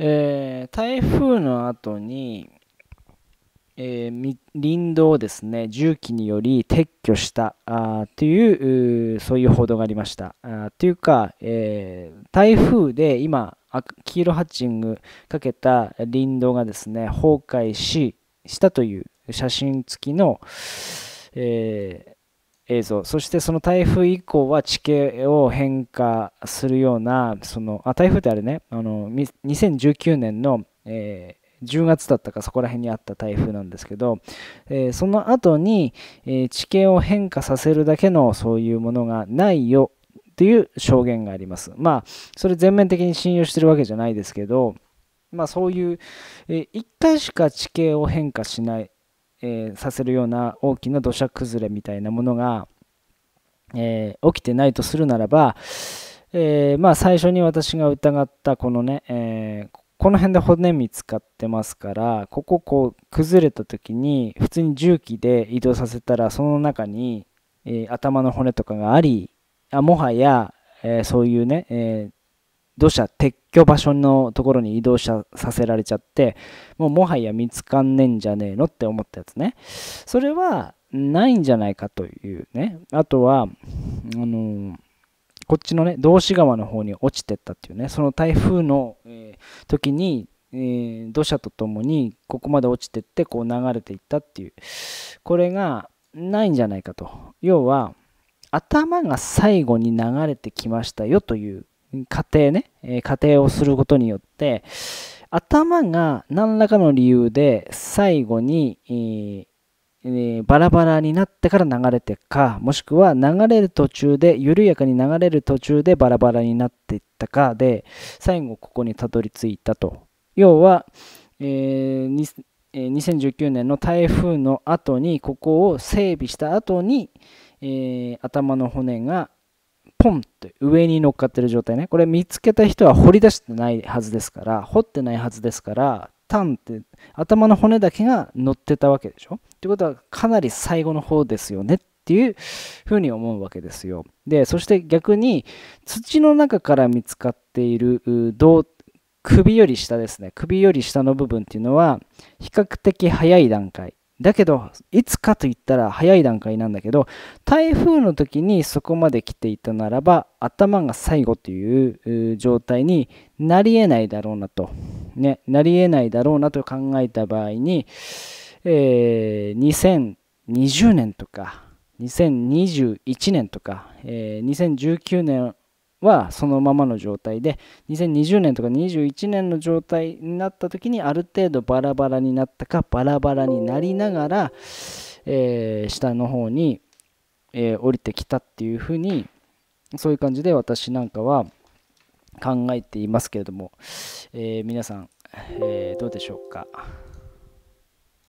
えー、台風の後に、えー、林道をですね重機により撤去したあというそういう報道がありましたあというか、えー、台風で今黄色ハッチングかけた林道がですね崩壊ししたという写真付きの、えー、映像そしてその台風以降は地形を変化するようなそのあ台風ってあれねあの2019年の、えー、10月だったかそこら辺にあった台風なんですけど、えー、その後に、えー、地形を変化させるだけのそういうものがないよっていう証言がありますまあそれ全面的に信用してるわけじゃないですけどまあそういう、えー、1回しか地形を変化しないえー、させるような大きな土砂崩れみたいなものが、えー、起きてないとするならば、えー、まあ、最初に私が疑ったこのね、えこの辺で骨見つかってますからこここう崩れた時に普通に重機で移動させたらその中に、え頭の骨とかがありあもはや、えそういうね、え土砂撤去場所のところに移動させられちゃってもうもはや見つかんねえんじゃねえのって思ったやつねそれはないんじゃないかというねあとはあのこっちのね道志川の方に落ちてったっていうねその台風の、えー、時にえー、土砂とともにここまで落ちてってこう流れていったっていうこれがないんじゃないかと要は頭が最後に流れてきましたよという仮定ね、仮定をすることによって頭が何らかの理由で最後に、えーえー、バラバラになってから流れてかもしくは流れる途中で緩やかに流れる途中でバラバラになっていったかで最後ここにたどり着いたと要は、えー、2019年の台風の後にここを整備した後に、えー、頭の骨がポンって上に乗っかってる状態ねこれ見つけた人は掘り出してないはずですから掘ってないはずですからタンって頭の骨だけが乗ってたわけでしょってことはかなり最後の方ですよねっていうふうに思うわけですよでそして逆に土の中から見つかっている胴首より下ですね首より下の部分っていうのは比較的早い段階だけど、いつかといったら早い段階なんだけど、台風の時にそこまで来ていたならば、頭が最後という状態になり得ないだろうなと、ね、なり得ないだろうなと考えた場合に、えー、2020年とか、2021年とか、えー、2019年はそのままの状態で2020年とか21年の状態になった時にある程度バラバラになったかバラバラになりながら、えー、下の方に、えー、降りてきたっていうふうにそういう感じで私なんかは考えていますけれども、えー、皆さん、えどうでしょうか。